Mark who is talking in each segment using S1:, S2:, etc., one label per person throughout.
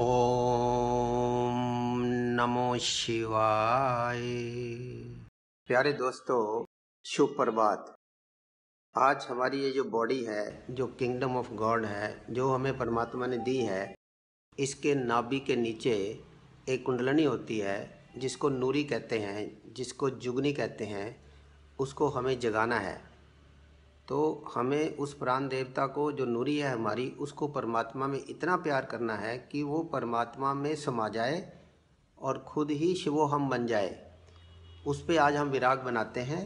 S1: ओम नमो शिवाय प्यारे दोस्तों शुभ प्रभात आज हमारी ये जो बॉडी है जो किंगडम ऑफ गॉड है जो हमें परमात्मा ने दी है इसके नाभि के नीचे एक कुंडलनी होती है जिसको नूरी कहते हैं जिसको जुगनी कहते हैं उसको हमें जगाना है तो हमें उस प्राण देवता को जो नूरी है हमारी उसको परमात्मा में इतना प्यार करना है कि वो परमात्मा में समा जाए और खुद ही शिवो हम बन जाए उस पर आज हम विराग बनाते हैं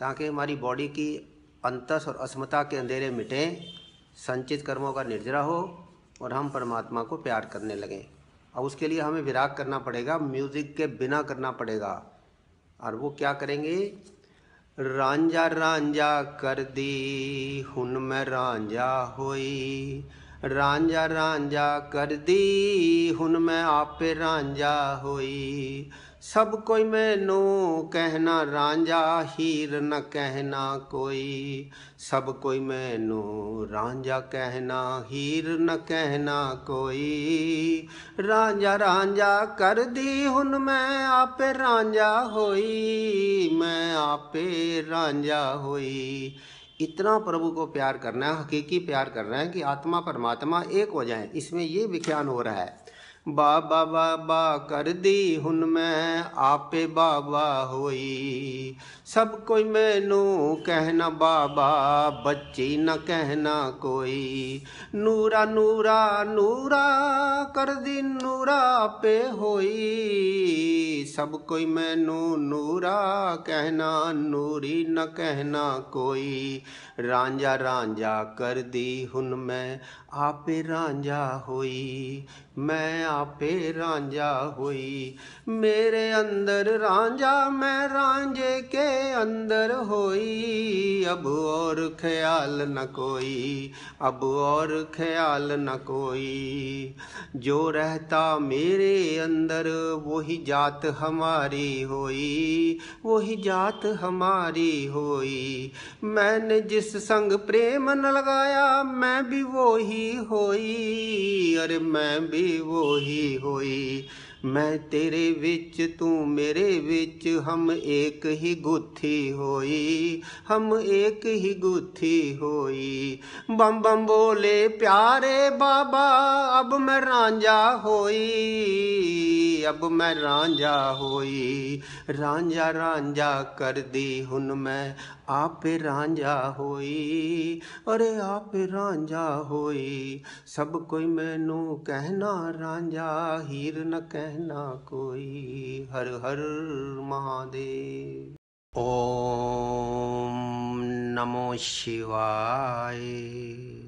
S1: ताकि हमारी बॉडी की अंतस और अस्मता के अंधेरे मिटें संचित कर्मों का निर्जरा हो और हम परमात्मा को प्यार करने लगें अब उसके लिए हमें विराग करना पड़ेगा म्यूज़िक के बिना करना पड़ेगा और वो क्या करेंगे ਰਾਂਝਾ ਰਾਂਝਾ ਕਰਦੀ ਹੁਣ ਮੈਂ ਰਾਂਝਾ ਹੋਈ ਰਾਂਝਾ ਰਾਂਝਾ ਕਰਦੀ ਹੁਣ ਮੈਂ ਆਪੇ ਰਾਂਝਾ ਹੋਈ सब कोई नो कहना रांझा हीर न कहना कोई सब कोई नो रांझा कहना हीर न कहना कोई रांझा रांझा कर दी हूं मैं आपे रांझा होई मैं आपे रांझा होई इतना प्रभु को प्यार करना है हकीकी प्यार करना है कि आत्मा परमात्मा एक हो जाए इसमें ये विख्यान हो रहा है ਬਾ ਬਾ ਬਾ ਬਾ ਕਰਦੀ ਹੁਣ ਮੈਂ ਆਪੇ ਬਾਬਾ ਹੋਈ ਸਭ ਕੋਈ ਮੈਨੂੰ ਕਹਿਣਾ ਬਾਬਾ ਬੱਚੀ ਨਾ ਕਹਿਣਾ ਕੋਈ ਨੂਰਾ ਨੂਰਾ ਨੂਰਾ ਕਰਦੀ ਨੂਰਾ ਆਪੇ ਹੋਈ सब कोई मैनू नूरा कहना नूरी न कहना कोई रांझा रांझा कर दी हुन मैं आपे रांझा हुई मैं आपे रांझा हुई मेरे अंदर रांझा मैं रांझे के अंदर होई अब और ख्याल न कोई अब और ख्याल न कोई जो रहता मेरे अंदर वही जात हम हमारी होई वही जात हमारी होई मैंने जिस संग प्रेम न लगाया मैं भी वो ही होई अरे मैं भी वो ही होई मैं तेरे विच तू मेरे विच हम एक ही गुत्थी होई हम एक ही गुत्थी होई बम बम बोले प्यारे बाबा अब मैं रांझा होई ਅਬ ਮੈਂ ਰਾਂਝਾ ਹੋਈ ਰਾਂਝਾ ਰਾਂਝਾ ਕਰਦੀ ਹੁਣ ਮੈਂ ਆਪੇ ਰਾਂਝਾ ਹੋਈ ਅਰੇ ਆਪੇ ਰਾਂਝਾ ਹੋਈ ਸਭ ਕੋਈ ਮੈਨੂੰ ਕਹਿਣਾ ਰਾਂਝਾ ਹੀਰ ਨ ਕਹਿਣਾ ਕੋਈ ਹਰ ਹਰ ਮਹਾਦੇਵ ਓਮ ਨਮੋ ਸ਼ਿਵਾਏ